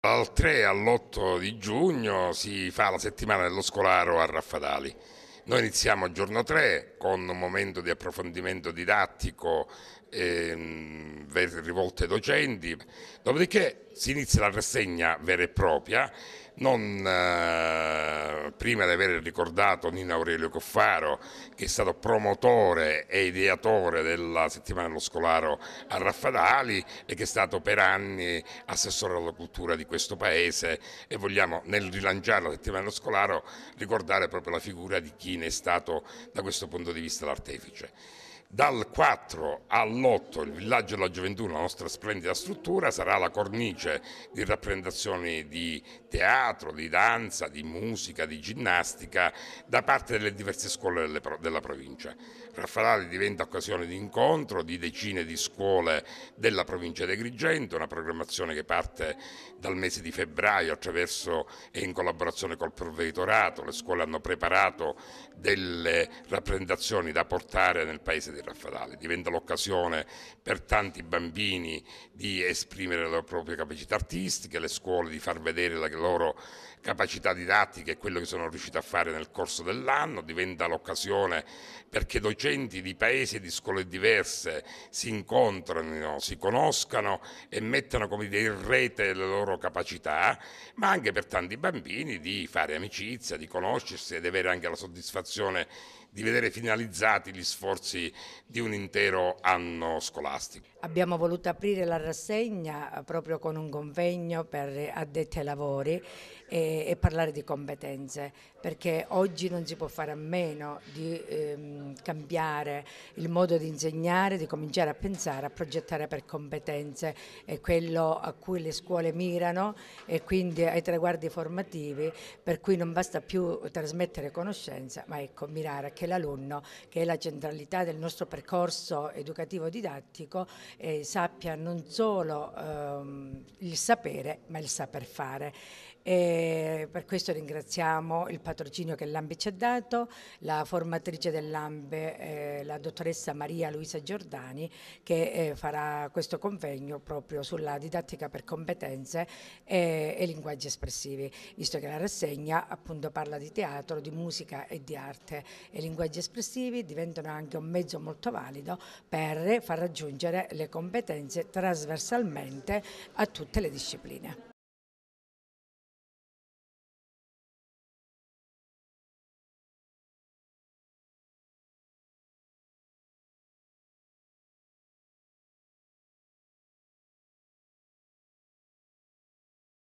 Dal 3 all'8 di giugno si fa la settimana dello scolaro a Raffadali. Noi iniziamo giorno 3 con un momento di approfondimento didattico ehm, rivolte ai docenti, dopodiché si inizia la rassegna vera e propria, non eh, prima di aver ricordato Nino Aurelio Coffaro che è stato promotore e ideatore della settimana dello scolaro a Raffadali e che è stato per anni assessore alla cultura di questo paese e vogliamo nel rilanciare la settimana dello scolaro ricordare proprio la figura di chi ne è stato da questo punto di vista l'artefice. Dal 4 all'8 il Villaggio della Gioventù, la nostra splendida struttura, sarà la cornice di rappresentazioni di teatro, di danza, di musica, di ginnastica da parte delle diverse scuole della provincia. Raffaelli diventa occasione di incontro di decine di scuole della provincia di Agrigento, una programmazione che parte dal mese di febbraio attraverso e in collaborazione col provveditorato. Le scuole hanno preparato delle rappresentazioni da portare nel paese di di Raffaele, diventa l'occasione per tanti bambini di esprimere le proprie capacità artistiche, le scuole di far vedere la loro capacità didattica e quello che sono riusciti a fare nel corso dell'anno, diventa l'occasione perché docenti di paesi e di scuole diverse si incontrano, si conoscano e mettano come dire, in rete le loro capacità, ma anche per tanti bambini di fare amicizia, di conoscersi ed avere anche la soddisfazione di vedere finalizzati gli sforzi di un intero anno scolastico. Abbiamo voluto aprire la rassegna eh, proprio con un convegno per addetti ai lavori e, e parlare di competenze, perché oggi non si può fare a meno di ehm, cambiare il modo di insegnare, di cominciare a pensare, a progettare per competenze, è quello a cui le scuole mirano e quindi ai traguardi formativi, per cui non basta più trasmettere conoscenza, ma ecco, mirare a che l'alunno, che è la centralità del nostro percorso educativo didattico, eh, sappia non solo ehm, il sapere ma il saper fare. E per questo ringraziamo il patrocinio che l'AMBE ci ha dato, la formatrice dell'AMBE, eh, la dottoressa Maria Luisa Giordani, che eh, farà questo convegno proprio sulla didattica per competenze e, eh, e, linguaggi espressivi, visto che la rassegna appunto parla di teatro, di musica e di arte e linguaggi espressivi diventano anche un mezzo molto valido per far raggiungere le competenze trasversalmente a tutte le discipline.